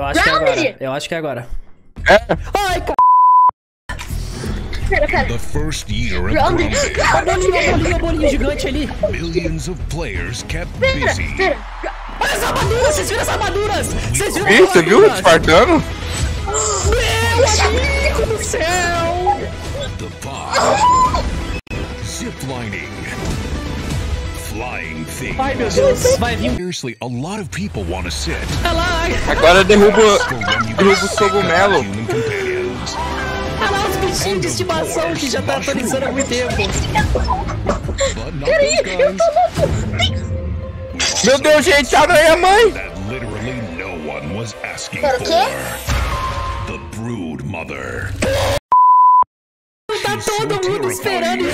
Eu acho Brownie! que é agora. Eu acho que é agora. É é? Ai, cara. The first year Brownie, bolinha, bolinha gigante ali. Millions of players kept busy. Pera, pera. Olha as armaduras, vocês viram as armaduras? Vocês viram Ih, você viu? Espartano? Meu amigo do céu! The anything. Ai, meu Deus, vai vir. Seriously, a lot of people want to sit. Agora derruba, derruba o cogumelo. Caralho, os bichinhos de estimação que já tá atualizando há muito tempo. Peraí, eu tô louco. Meu Deus, gente, abre a mãe. Pera, o quê? The Brood Mother. Tá todo mundo esperando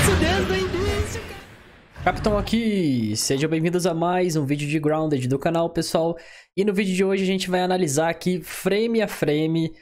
Capitão aqui! Sejam bem-vindos a mais um vídeo de Grounded do canal, pessoal. E no vídeo de hoje a gente vai analisar aqui, frame a frame,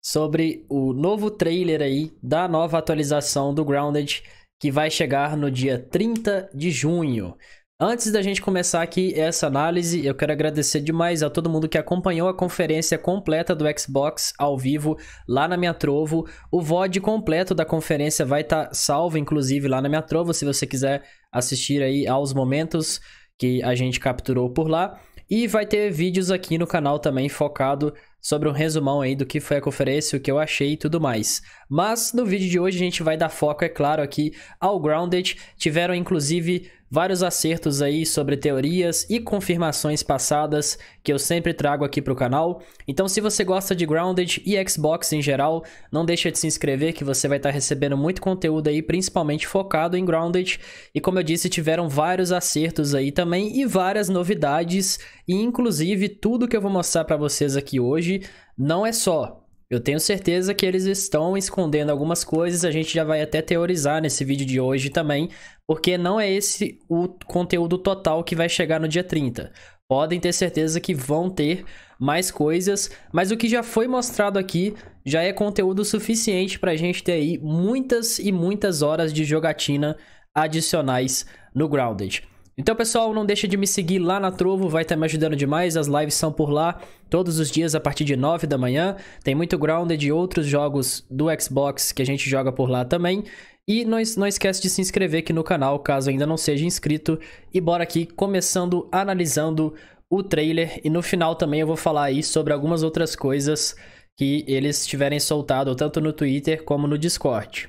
sobre o novo trailer aí da nova atualização do Grounded, que vai chegar no dia 30 de junho. Antes da gente começar aqui essa análise, eu quero agradecer demais a todo mundo que acompanhou a conferência completa do Xbox ao vivo lá na minha Trovo. O VOD completo da conferência vai estar tá salvo, inclusive, lá na minha Trovo, se você quiser assistir aí aos momentos que a gente capturou por lá. E vai ter vídeos aqui no canal também focado sobre um resumão aí do que foi a conferência, o que eu achei e tudo mais. Mas no vídeo de hoje a gente vai dar foco, é claro, aqui ao Grounded. Tiveram inclusive vários acertos aí sobre teorias e confirmações passadas que eu sempre trago aqui para o canal. Então se você gosta de Grounded e Xbox em geral, não deixa de se inscrever que você vai estar tá recebendo muito conteúdo aí, principalmente focado em Grounded. E como eu disse, tiveram vários acertos aí também e várias novidades. E inclusive tudo que eu vou mostrar para vocês aqui hoje não é só eu tenho certeza que eles estão escondendo algumas coisas, a gente já vai até teorizar nesse vídeo de hoje também, porque não é esse o conteúdo total que vai chegar no dia 30. Podem ter certeza que vão ter mais coisas, mas o que já foi mostrado aqui já é conteúdo suficiente para a gente ter aí muitas e muitas horas de jogatina adicionais no Grounded. Então, pessoal, não deixa de me seguir lá na Trovo, vai estar tá me ajudando demais. As lives são por lá todos os dias a partir de 9 da manhã. Tem muito Grounded e outros jogos do Xbox que a gente joga por lá também. E não, não esquece de se inscrever aqui no canal, caso ainda não seja inscrito. E bora aqui, começando analisando o trailer. E no final também eu vou falar aí sobre algumas outras coisas que eles tiverem soltado, tanto no Twitter como no Discord.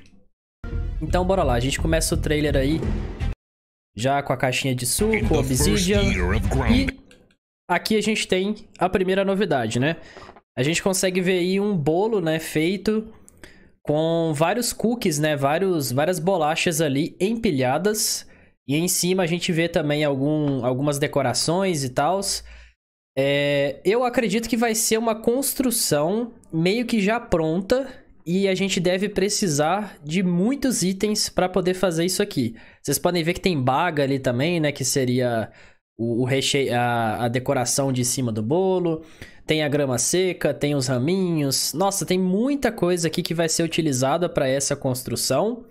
Então bora lá, a gente começa o trailer aí, já com a caixinha de suco, obsidian, e aqui a gente tem a primeira novidade, né? A gente consegue ver aí um bolo, né, feito com vários cookies, né? Vários, várias bolachas ali empilhadas. E em cima a gente vê também algum, algumas decorações e tals. É, eu acredito que vai ser uma construção meio que já pronta e a gente deve precisar de muitos itens para poder fazer isso aqui. Vocês podem ver que tem baga ali também, né? Que seria o, o recheio, a, a decoração de cima do bolo. Tem a grama seca, tem os raminhos. Nossa, tem muita coisa aqui que vai ser utilizada para essa construção.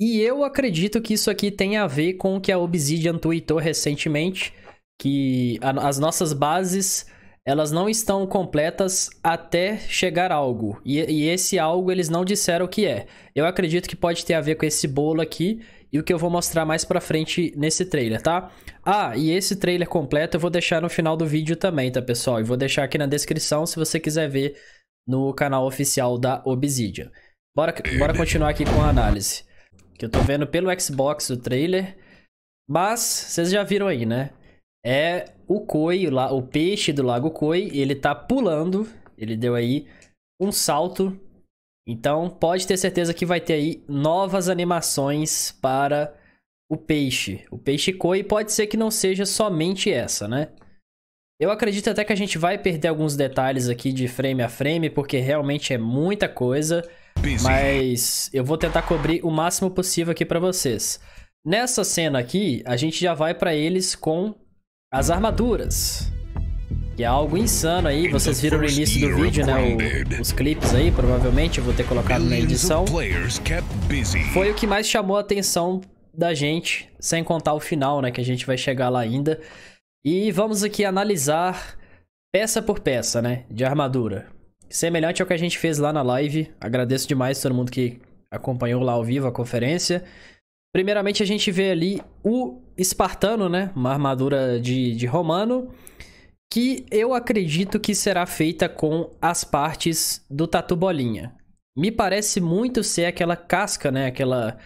E eu acredito que isso aqui tem a ver com o que a Obsidian tweetou recentemente, que a, as nossas bases elas não estão completas até chegar algo. E, e, esse algo eles não disseram o que é. Eu acredito que pode ter a ver com esse bolo aqui e o que eu vou mostrar mais para frente nesse trailer, tá? Ah, e esse trailer completo eu vou deixar no final do vídeo também, tá, pessoal? E vou deixar aqui na descrição se você quiser ver no canal oficial da Obsidian. Bora, bora continuar aqui com a análise. Que eu tô vendo pelo Xbox o trailer. Mas, vocês já viram aí, né? É o Koi, o peixe do lago Koi, ele tá pulando. Ele deu aí um salto. Então, pode ter certeza que vai ter aí novas animações para o peixe. O peixe coi pode ser que não seja somente essa, né? Eu acredito até que a gente vai perder alguns detalhes aqui de frame a frame, porque realmente é muita coisa, Busy. mas eu vou tentar cobrir o máximo possível aqui para vocês. Nessa cena aqui, a gente já vai para eles com as armaduras. Que é algo insano aí, vocês viram no início do vídeo, né, o, os clipes aí, provavelmente, eu vou ter colocado na edição. Foi o que mais chamou a atenção da gente, sem contar o final, né? Que a gente vai chegar lá ainda. E vamos aqui analisar peça por peça, né? De armadura. Semelhante ao que a gente fez lá na live. Agradeço demais todo mundo que acompanhou lá ao vivo a conferência. Primeiramente, a gente vê ali o espartano, né? Uma armadura de, de romano. Que eu acredito que será feita com as partes do tatu bolinha. Me parece muito ser aquela casca, né? Aquela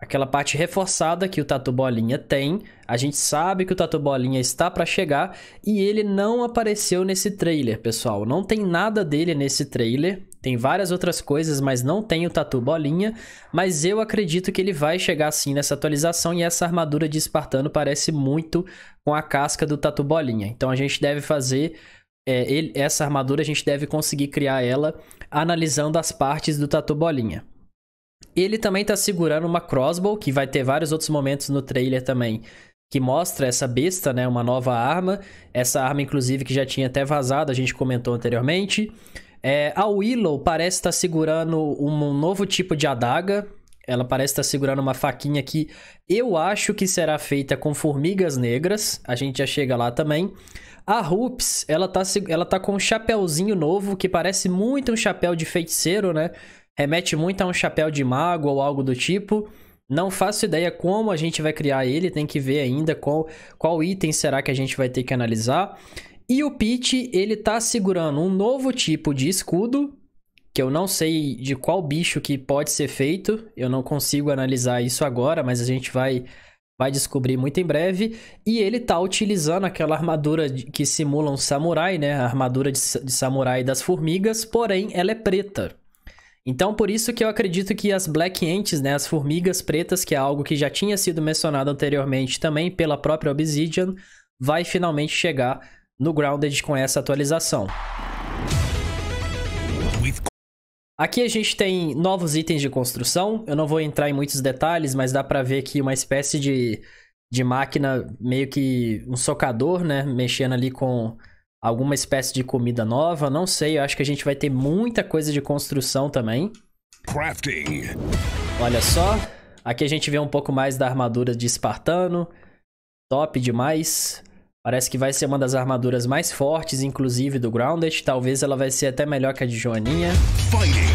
aquela parte reforçada que o Tatu Bolinha tem. A gente sabe que o Tatu Bolinha está para chegar e ele não apareceu nesse trailer, pessoal. Não tem nada dele nesse trailer. Tem várias outras coisas, mas não tem o Tatu Bolinha. Mas eu acredito que ele vai chegar sim nessa atualização e essa armadura de espartano parece muito com a casca do Tatu Bolinha. Então a gente deve fazer é, ele, essa armadura, a gente deve conseguir criar ela analisando as partes do Tatu Bolinha. Ele também tá segurando uma crossbow, que vai ter vários outros momentos no trailer também, que mostra essa besta, né? Uma nova arma. Essa arma, inclusive, que já tinha até vazado, a gente comentou anteriormente. É, a Willow parece estar tá segurando um, novo tipo de adaga. Ela parece estar tá segurando uma faquinha que eu acho que será feita com formigas negras. A gente já chega lá também. A Hoops, ela tá, ela tá com um chapéuzinho novo que parece muito um chapéu de feiticeiro, né? remete muito a um chapéu de mago ou algo do tipo. Não faço ideia como a gente vai criar ele, tem que ver ainda qual, qual item será que a gente vai ter que analisar. E o Pete, ele tá segurando um novo tipo de escudo, que eu não sei de qual bicho que pode ser feito, eu não consigo analisar isso agora, mas a gente vai vai descobrir muito em breve, e ele tá utilizando aquela armadura que simula um samurai, né, a armadura de, de samurai das formigas, porém ela é preta. Então, por isso que eu acredito que as Black Ants, né, as formigas pretas, que é algo que já tinha sido mencionado anteriormente também pela própria Obsidian, vai finalmente chegar no Grounded com essa atualização. Aqui a gente tem novos itens de construção. Eu não vou entrar em muitos detalhes, mas dá para ver que uma espécie de, de máquina, meio que um socador, né? Mexendo ali com alguma espécie de comida nova, não sei. Eu acho que a gente vai ter muita coisa de construção também. Crafting. Olha só, aqui a gente vê um pouco mais da armadura de espartano. Top demais. Parece que vai ser uma das armaduras mais fortes, inclusive do Grounded. Talvez ela vai ser até melhor que a de Joaninha. Fighting.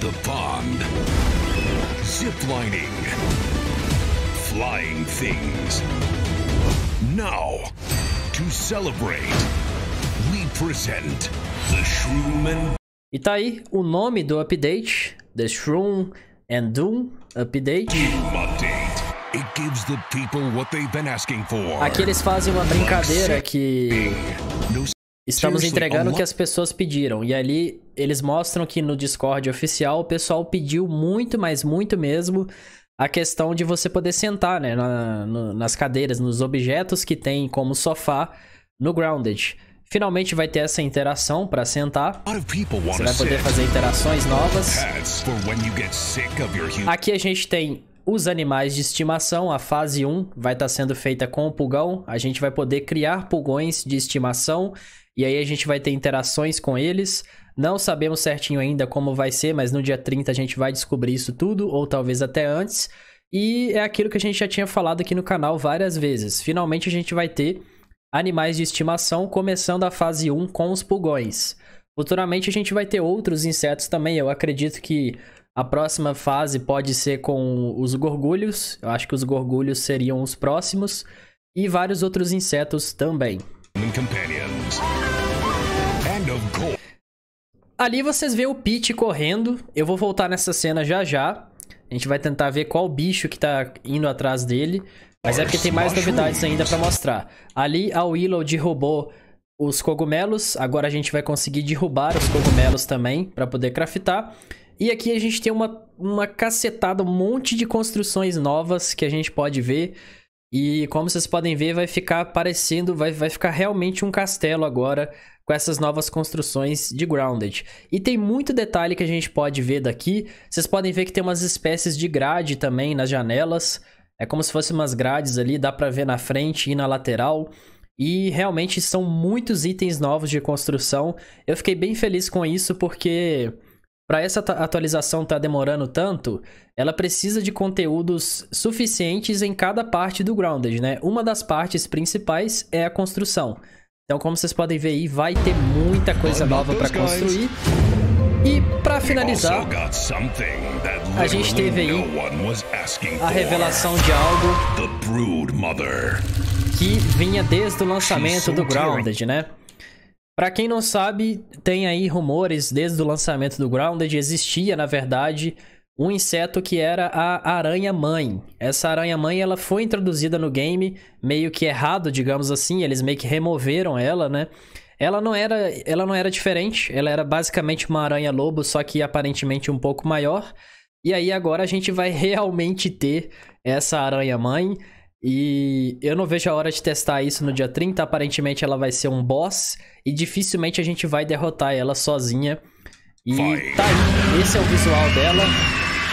The Pond. Ziplining. Flying Things. Now. To celebrate, we present the E tá aí o nome do update, The Shroom and Doom Update. Aqui eles fazem uma brincadeira que estamos entregando o que as pessoas pediram. E ali eles mostram que no Discord oficial o pessoal pediu muito, mas muito mesmo, a questão de você poder sentar né, na, no, nas cadeiras, nos objetos que tem como sofá no Grounded. Finalmente vai ter essa interação para sentar. Você vai poder fazer interações novas. Aqui a gente tem os animais de estimação, a fase 1 vai estar tá sendo feita com o pulgão. A gente vai poder criar pulgões de estimação e aí a gente vai ter interações com eles. Não sabemos certinho ainda como vai ser, mas no dia 30 a gente vai descobrir isso tudo, ou talvez até antes. E é aquilo que a gente já tinha falado aqui no canal várias vezes. Finalmente a gente vai ter animais de estimação, começando a fase 1 com os pulgões. Futuramente a gente vai ter outros insetos também. Eu acredito que a próxima fase pode ser com os gorgulhos. Eu acho que os gorgulhos seriam os próximos. E vários outros insetos também. Ali vocês vê o Pete correndo. Eu vou voltar nessa cena já já. A gente vai tentar ver qual bicho que tá indo atrás dele. Mas é porque tem mais novidades ainda para mostrar. Ali a Willow derrubou os cogumelos. Agora a gente vai conseguir derrubar os cogumelos também para poder craftar. E aqui a gente tem uma, uma cacetada, um monte de construções novas que a gente pode ver. E como vocês podem ver, vai ficar parecendo, vai, vai ficar realmente um castelo agora com essas novas construções de Grounded. E tem muito detalhe que a gente pode ver daqui. Vocês podem ver que tem umas espécies de grade também nas janelas. É como se fossem umas grades ali, dá para ver na frente e na lateral. E realmente são muitos itens novos de construção. Eu fiquei bem feliz com isso porque para essa atualização estar tá demorando tanto, ela precisa de conteúdos suficientes em cada parte do Grounded, né? Uma das partes principais é a construção. Então, como vocês podem ver aí, vai ter muita coisa nova para construir. E para finalizar, a gente teve aí a revelação de algo que vinha desde o lançamento do Grounded, né? Para quem não sabe, tem aí rumores desde o lançamento do Grounded, existia na verdade um inseto que era a aranha-mãe. Essa aranha-mãe ela foi introduzida no game meio que errado, digamos assim, eles meio que removeram ela, né? Ela não era, ela não era diferente, ela era basicamente uma aranha-lobo, só que aparentemente um pouco maior. E aí agora a gente vai realmente ter essa aranha-mãe. E eu não vejo a hora de testar isso no dia 30. Aparentemente ela vai ser um boss. E dificilmente a gente vai derrotar ela sozinha. E tá aí. Esse é o visual dela.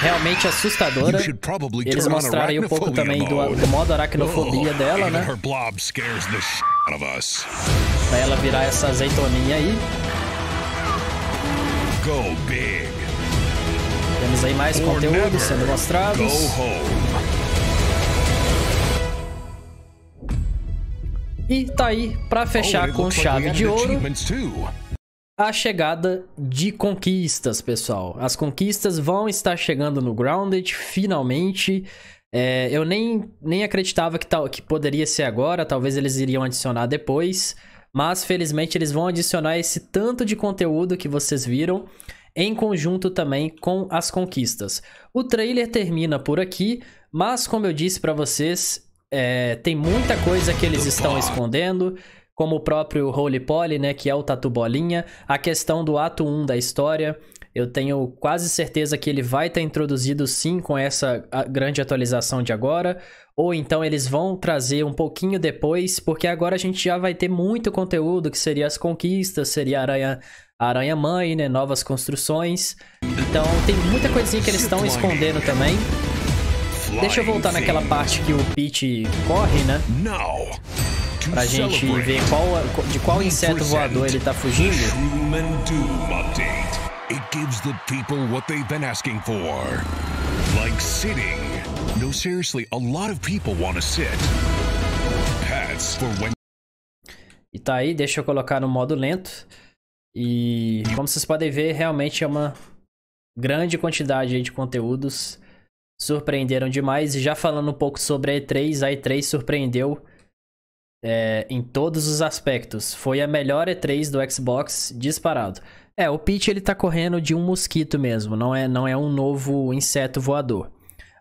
Realmente assustadora. Eles mostraram aí um pouco também do, do modo aracnofobia oh, dela, né? Pra ela virar essa azeitoninha aí. Temos aí mais conteúdo sendo mostrados. Go home. E tá aí para fechar oh, com chave de ouro. A chegada de conquistas, pessoal. As conquistas vão estar chegando no Grounded, finalmente. É, eu nem, nem acreditava que, tal, que poderia ser agora, talvez eles iriam adicionar depois. Mas felizmente eles vão adicionar esse tanto de conteúdo que vocês viram em conjunto também com as conquistas. O trailer termina por aqui, mas como eu disse para vocês, é, tem muita coisa que eles estão escondendo, como o próprio Holy Poly, né, que é o Tatu Bolinha, a questão do ato 1 da história. Eu tenho quase certeza que ele vai estar tá introduzido sim com essa grande atualização de agora, ou então eles vão trazer um pouquinho depois, porque agora a gente já vai ter muito conteúdo que seria as conquistas, seria a aranha Aranha Mãe, né, novas construções. Então tem muita coisinha que eles estão escondendo também. Deixa eu voltar naquela parte que o Peach corre, né? Pra gente ver qual, de qual inseto voador ele tá fugindo. It gives the people what they've been asking for. Like sitting. No, seriously, a lot of people want to sit. for when... E tá aí, deixa eu colocar no modo lento. E como vocês podem ver, realmente é uma grande quantidade de conteúdos surpreenderam demais. E já falando um pouco sobre a E3, a E3 surpreendeu é, em todos os aspectos. Foi a melhor E3 do Xbox disparado. É, o Peach ele tá correndo de um mosquito mesmo, não é, não é um novo inseto voador.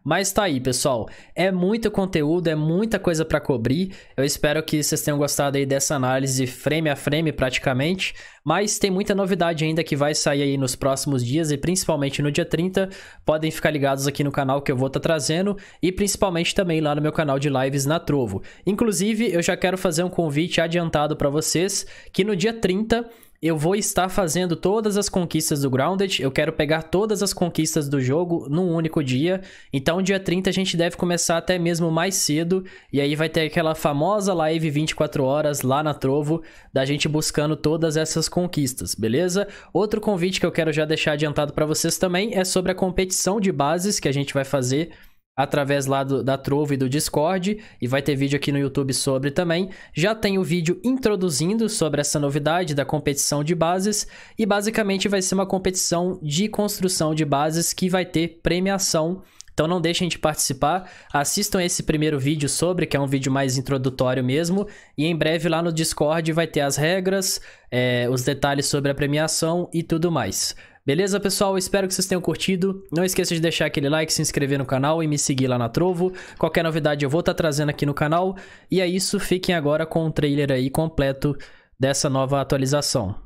Mas tá aí, pessoal. É muito conteúdo, é muita coisa para cobrir. Eu espero que vocês tenham gostado aí dessa análise frame a frame praticamente. Mas tem muita novidade ainda que vai sair aí nos próximos dias e principalmente no dia 30. Podem ficar ligados aqui no canal que eu vou estar tá trazendo e principalmente também lá no meu canal de lives na Trovo. Inclusive, eu já quero fazer um convite adiantado para vocês que no dia 30 eu vou estar fazendo todas as conquistas do Grounded. Eu quero pegar todas as conquistas do jogo num único dia. Então, dia 30 a gente deve começar até mesmo mais cedo. E aí vai ter aquela famosa live 24 horas lá na Trovo, da gente buscando todas essas conquistas, beleza? Outro convite que eu quero já deixar adiantado para vocês também é sobre a competição de bases que a gente vai fazer através lá do, da Trove e do Discord, e vai ter vídeo aqui no YouTube sobre também. Já tem o vídeo introduzindo sobre essa novidade da competição de bases, e basicamente vai ser uma competição de construção de bases que vai ter premiação. Então não deixem de participar, assistam esse primeiro vídeo sobre, que é um vídeo mais introdutório mesmo, e em breve lá no Discord vai ter as regras, é, os detalhes sobre a premiação e tudo mais. Beleza, pessoal? Espero que vocês tenham curtido. Não esqueça de deixar aquele like, se inscrever no canal e me seguir lá na Trovo. Qualquer novidade eu vou estar tá trazendo aqui no canal. E é isso, fiquem agora com o trailer aí completo dessa nova atualização.